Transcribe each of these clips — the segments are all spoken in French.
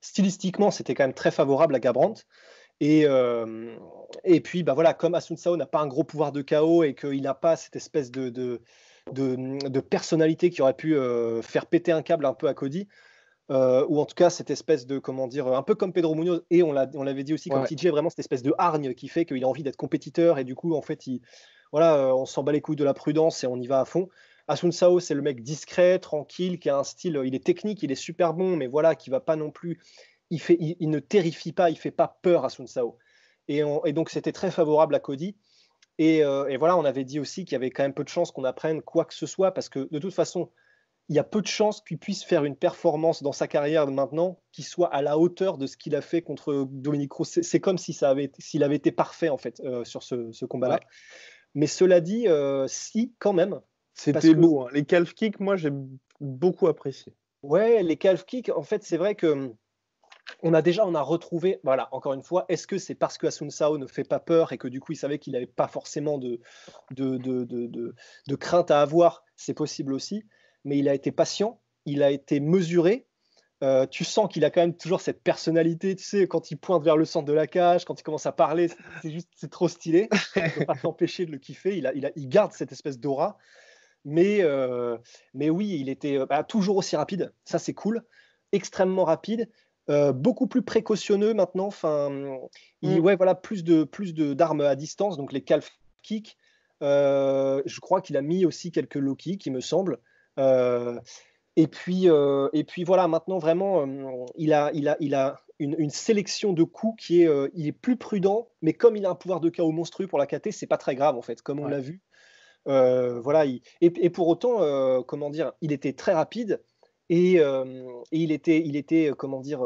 stylistiquement, c'était quand même très favorable à Gabrant. Et, euh, et puis, bah voilà, comme Asunsao n'a pas un gros pouvoir de chaos et qu'il n'a pas cette espèce de, personnalité qui aurait pu euh, faire péter un câble un peu à Cody, euh, ou en tout cas cette espèce de, comment dire, un peu comme Pedro Munoz, et on l'avait dit aussi comme TJ, vraiment cette espèce de hargne qui fait qu'il a envie d'être compétiteur et du coup, en fait, voilà, on s'en bat les couilles de la prudence et on y va à fond. Asun Sao, c'est le mec discret, tranquille, qui a un style, euh, il est technique, il est super bon, mais voilà, qui va pas non plus, il, fait, il, ne terrifie pas, il fait pas peur à Sao. Et, et donc c'était très favorable à Cody. Euh, et, voilà, on avait dit aussi qu'il y avait quand même peu de chances qu'on apprenne quoi que ce soit, parce que de toute façon, il y a peu de chances qu'il puisse faire une performance dans sa carrière maintenant qui soit à la hauteur de ce qu'il a fait contre Dominic Cruz. C'est comme si ça avait, s'il avait été parfait en fait euh, sur ce, combat-là. Mais cela dit, si quand même, c'était beau. Hein. Les calf kicks, moi, j'ai beaucoup apprécié. Ouais, les calf kicks, en fait, c'est vrai que hum, on a déjà on a retrouvé, voilà, encore une fois, est-ce que c'est parce que Asun Sao ne fait pas peur et que du coup il savait qu'il n'avait pas forcément de, de, crainte à avoir C'est possible aussi, mais il a été patient, il a été mesuré. Euh, tu sens qu'il a quand même toujours cette personnalité, tu sais, quand il pointe vers le centre de la cage, quand il commence à parler, c'est juste, c'est trop stylé. On peut pas t'empêcher de le kiffer. il, il garde cette espèce d'aura. Mais, euh, mais oui, il était euh, bah, toujours aussi rapide. Ça, c'est cool. Extrêmement rapide. Euh, beaucoup plus précautionneux maintenant. Enfin, il, mm. ouais, voilà, plus de plus d'armes à distance, donc les calf kicks. je crois qu'il a mis aussi quelques Loki, qui il me semble. et puis et puis voilà, maintenant vraiment, il a il a il a une, sélection de coups qui est il est plus prudent, mais comme il a un pouvoir de chaos monstrueux pour la KT, c'est pas très grave en fait, comme on l'a vu. Euh, voilà, et, pour autant, euh, comment dire, il était très rapide et, euh, il était, il était, comment dire,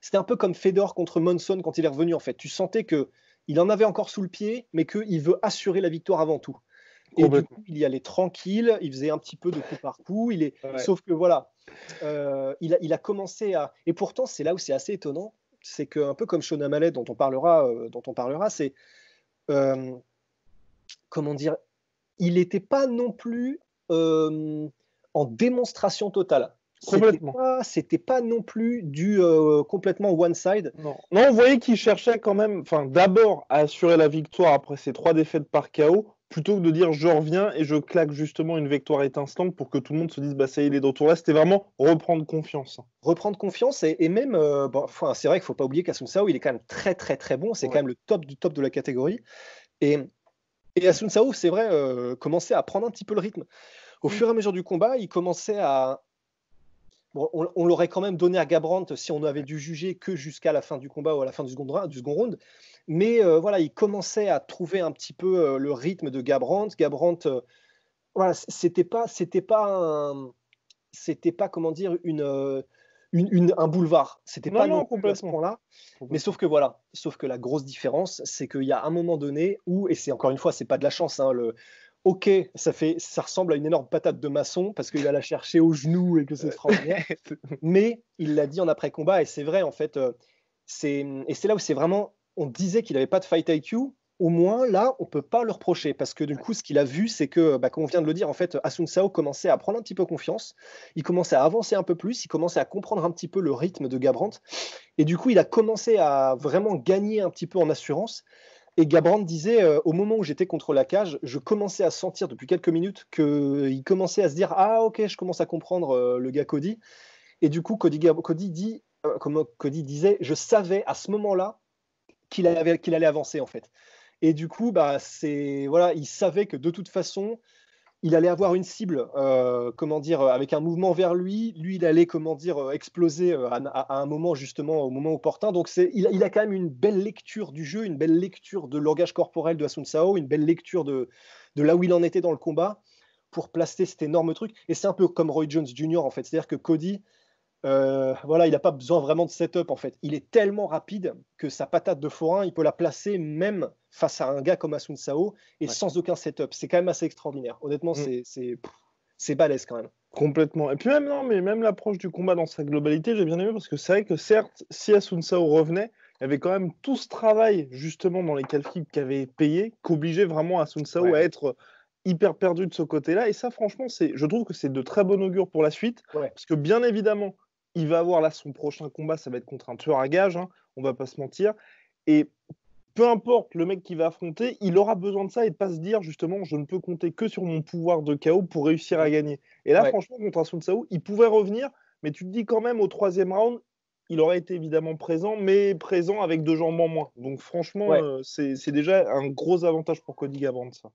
c'était un peu comme Fedor contre Monson quand il est revenu en fait. Tu sentais que il en avait encore sous le pied, mais qu'il veut assurer la victoire avant tout. Et du coup, il y allait tranquille, il faisait un petit peu de coup par coup. Il est... Sauf que voilà, il, a, il, a, commencé à. Et pourtant, c'est là où c'est assez étonnant, c'est que un peu comme Shona Mallet, dont on parlera, dont on parlera, c'est comment dire, il n'était pas non plus euh, en démonstration totale. C'était pas, non plus du euh, complètement one side. Non, non on voyait qu'il cherchait quand même, enfin, d'abord à assurer la victoire après ses trois défaites par KO, plutôt que de dire je reviens et je claque justement une victoire étincelante pour que tout le monde se dise bah ça y est, il est de retour là. C'était vraiment reprendre confiance. Reprendre confiance et, même, euh, enfin, c'est vrai qu'il faut pas oublier qu'Asun Sao, il est quand même très très très bon. C'est quand même le top du top de la catégorie. Et et Asun Sao, c'est vrai, euh, commençait à prendre un petit peu le rythme. Au fur et à mesure du combat, il commençait à. on, l'aurait quand même donné à Gabrant si on avait dû juger que jusqu'à la fin du combat ou à la fin du second, round. Mais euh, voilà, il commençait à trouver un petit peu euh, le rythme de Gabrant. Gabrant, voilà, c'était pas, c'était pas, c'était pas comment dire une un boulevard. C'était pas non, complètement. à ce point-là. Mais sauf que voilà, sauf que la grosse différence, c'est qu'il y a un moment donné où, et c'est encore une fois, c'est pas de la chance, hein, le, Ok, ça fait, ça ressemble à une énorme patate de maçon parce qu'il a la chercher au genou et que c'est euh, extraordinaire. Mais il l'a dit en après combat et c'est vrai en fait. Euh, c'est et c'est là où c'est vraiment. On disait qu'il n'avait pas de fight IQ au moins là, on peut pas le reprocher parce que du coup, ce qu'il a vu, c'est que, bah, comme on vient de le dire, en fait, Asun Sao commençait à prendre un petit peu confiance, il commençait à avancer un peu plus, il commençait à comprendre un petit peu le rythme de Gabrant, et du coup, il a commencé à vraiment gagner un petit peu en assurance. Et Gabrant disait, euh, au moment où j'étais contre la cage, je commençais à sentir depuis quelques minutes qu'il commençait à se dire, ah ok, je commence à comprendre euh, le gars Cody. Et du coup, Cody, Cody dit, euh, Cody disait, je savais à ce moment-là qu'il allait avancer en fait. Et du coup, bah, c'est voilà, il savait que de toute façon, il allait avoir une cible, euh, comment dire, euh, avec un mouvement vers lui. Lui, il allait, comment dire, euh, exploser à, un moment justement, au moment opportun. Donc, c'est, il, a quand même une belle lecture du jeu, une belle lecture de langage corporel de Asun Sao, une belle lecture de, de là où il en était dans le combat pour placer cet énorme truc. Et c'est un peu comme Roy Jones Jr. en fait, c'est-à-dire que Cody, euh, voilà, il n'a pas besoin vraiment de setup en fait. Il est tellement rapide que sa patate de forain, il peut la placer même face à un gars comme Asun et sans aucun setup. C'est quand même assez extraordinaire. Honnêtement, mm. c'est c'est balèze quand même. Complètement. Et puis même non, mais même l'approche du combat dans sa globalité, j'ai bien aimé parce que c'est vrai que certes, si Asun revenait, il y avait quand même tout ce travail justement dans les calfiques Qu'il avait payé, qu'obligeait vraiment Asun à être hyper perdu de ce côté-là. Et ça, franchement, c'est, je trouve que c'est de très bon augure pour la suite, parce que bien évidemment, il va avoir là son prochain combat, ça va être contre un tueur à gage, hein, on va pas se mentir. Et peu importe le mec qui va affronter, il aura besoin de ça et de pas se dire justement je ne peux compter que sur mon pouvoir de chaos pour réussir à gagner. Et là, franchement, contre un Sao, il pouvait revenir, mais tu te dis quand même au troisième round, il aurait été évidemment présent, mais présent avec deux jambes en moins. Donc franchement, euh, c'est déjà un gros avantage pour Cody Gavrand, ça.